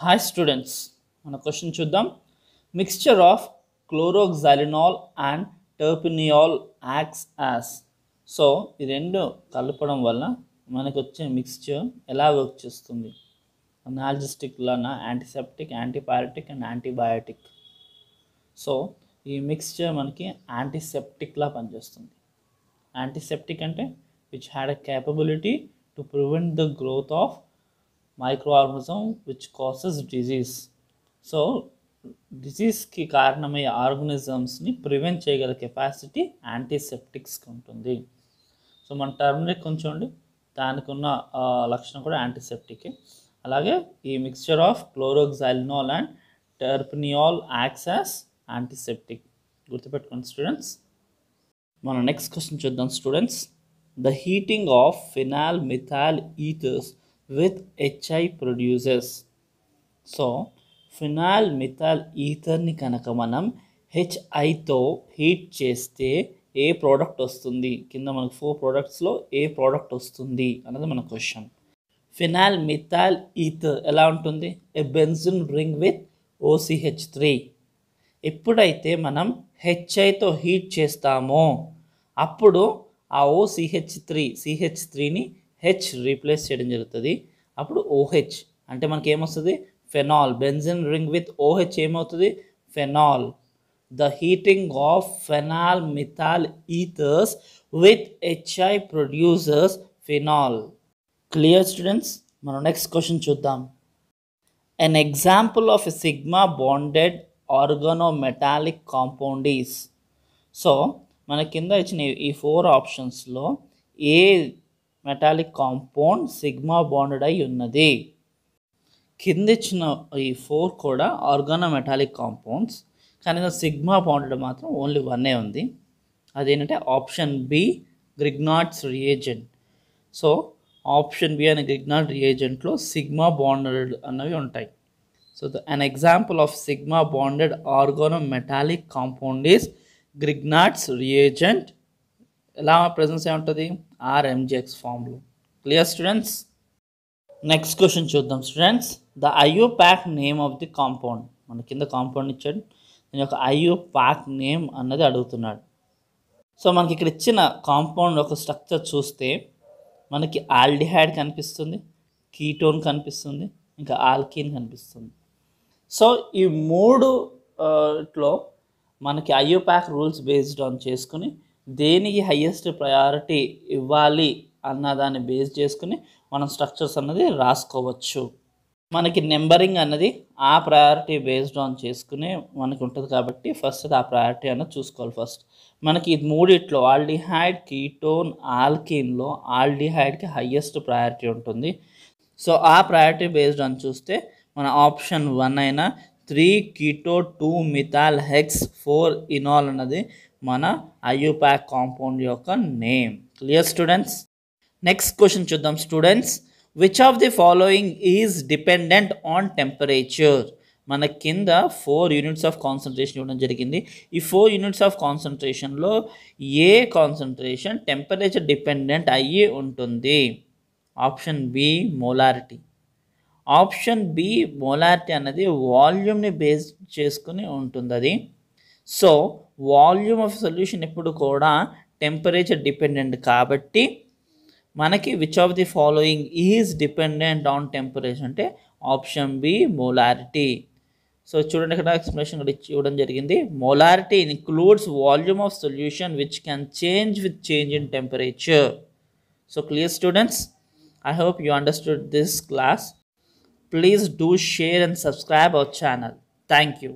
Hi students మన question చూద్దాం mixture of chloroxylenol and terpineol acts as so ఈ రెండు కలపడం వల్ల మనకు వచ్చే మిక్స్చర్ ఎలా వర్క్ చేస్తుంది అనాలజిస్టిక్లోన antiseptic antibiotic and antibiotic so ఈ మిక్స్చర్ మనకి యాంటీసెప్టిక్లా పనిచేస్తుంది యాంటీసెప్టిక్ అంటే which had a capability to prevent the growth of microorganism which causes disease so డిజీజ్కి కారణమయ్యే ఆర్గనిజమ్స్ని ప్రివెంట్ చేయగల కెపాసిటీ యాంటీసెప్టిక్స్కి ఉంటుంది సో మన టర్మరిక్ కొంచెండి దానికి ఉన్న లక్షణం కూడా యాంటీసెప్టిక్ అలాగే ఈ mixture of chloroxylenol and terpineol acts as antiseptic గుర్తుపెట్టుకోండి స్టూడెంట్స్ మన నెక్స్ట్ క్వశ్చన్ చూద్దాం students the heating of phenol methyl ethers with HI producers. So phenol methyl ఈథర్ని కనుక మనం హెచ్ఐతో హీట్ చేస్తే ఏ ప్రోడక్ట్ వస్తుంది కింద మనకు ఫోర్ ప్రోడక్ట్స్లో ఏ ప్రోడక్ట్ వస్తుంది అన్నది మన క్వశ్చన్ ఫినాల్ మిథాల్ ఈథర్ ఎలా ఉంటుంది a benzene ring with OCH three ఎప్పుడైతే మనం హెచ్ఐతో హీట్ చేస్తామో అప్పుడు ఆ ఓసిహెచ్ త్రీ సిహెచ్ త్రీని హెచ్ రీప్లేస్ చేయడం జరుగుతుంది అప్పుడు ఓహెచ్ అంటే మనకి ఏమొస్తుంది phenol benzene ring with OH ఏమవుతుంది phenol the heating of phenol methyl ethers with HI producers phenol clear students మనం నెక్స్ట్ క్వశ్చన్ చూద్దాం an example of a sigma bonded organo metallic compound is so మన కింద ఇచ్చిన ఈ four ఆప్షన్స్లో ఏ metallic compound sigma bonded అయి ఉన్నది కిందిచ్చిన ఈ ఫోర్ కూడా ఆర్గానో మెటాలిక్ కాంపౌండ్స్ కానీ సిగ్మా బాండెడ్ మాత్రం ఓన్లీ వన్నే ఉంది అదేంటంటే option B Grignard's reagent so option B అనే గ్రిగ్నాట్ రియేజెంట్లో సిగ్మా బాండెడ్ అన్నవి ఉంటాయి so the an example of sigma bonded organo metallic compound is Grignard's reagent ఎలా ప్రజెన్స్ ఏముంటుంది ఆర్ ఎంజిఎక్స్ ఫామ్లో క్లియర్ స్టూడెంట్స్ నెక్స్ట్ క్వశ్చన్ చూద్దాం students the IUPAC name of the compound మన కింద compound ఇచ్చాడు దీని యొక్క ఐయో ప్యాక్ నేమ్ అన్నది అడుగుతున్నాడు సో మనకి ఇక్కడ ఇచ్చిన కాంపౌండ్ ఒక స్ట్రక్చర్ చూస్తే మనకి ఆల్డిహైడ్ కనిపిస్తుంది కీటోన్ కనిపిస్తుంది ఇంకా ఆల్కీన్ కనిపిస్తుంది సో ఈ మూడు ఇట్లో uh, మనకి ప్యాక్ రూల్స్ బేస్డ్ ఆన్ చేసుకుని దేనికి హయ్యెస్ట్ ప్రయారిటీ ఇవ్వాలి అన్న దాన్ని బేస్ చేసుకుని మనం స్ట్రక్చర్స్ అన్నది రాసుకోవచ్చు మనకి నెంబరింగ్ అన్నది ఆ ప్రయారిటీ బేస్డ్ ఆన్ చేసుకుని మనకు ఉంటుంది కాబట్టి ఫస్ట్ అది ఆ ప్రయారిటీ అన్నది చూసుకోవాలి ఫస్ట్ మనకి ఇది మూడిట్లో ఆల్డిహైడ్ కీటోన్ ఆల్కిన్లో ఆల్డిహైడ్కి హయ్యెస్ట్ ప్రయారిటీ ఉంటుంది సో ఆ ప్రయారిటీ బేస్డ్ ఆన్ చూస్తే మన ఆప్షన్ వన్ అయిన three keto two methyl hex four enal అన్నది మన ఐయుపాక్ కాంపౌండ్ యొక్క name clear students next question చూద్దాం students which of the following is dependent on temperature మన కింద ఫోర్ యూనిట్స్ ఆఫ్ కాన్సన్ట్రేషన్ ఇవ్వడం జరిగింది ఈ ఫోర్ యూనిట్స్ ఆఫ్ కాన్సన్ట్రేషన్లో ఏ కాన్సన్ట్రేషన్ టెంపరేచర్ డిపెండెంట్ అయ్యి ఉంటుంది option B molarity option B molarity అనేది వాల్యూమ్ని బేస్ చేసుకుని ఉంటుంది అది సో వాల్యూమ్ ఆఫ్ సొల్యూషన్ ఎప్పుడు కూడా టెంపరేచర్ డిపెండెంట్ కాబట్టి మనకి which of the following is dependent on temperature అంటే ఆప్షన్ బి మోలారిటీ సో చూడండి ఇక్కడ ఎక్స్ప్లెనేషన్ కూడా ఇవ్వడం జరిగింది molarity includes volume of solution which can change with change in temperature so clear students I hope you understood this class please do share and subscribe our channel thank you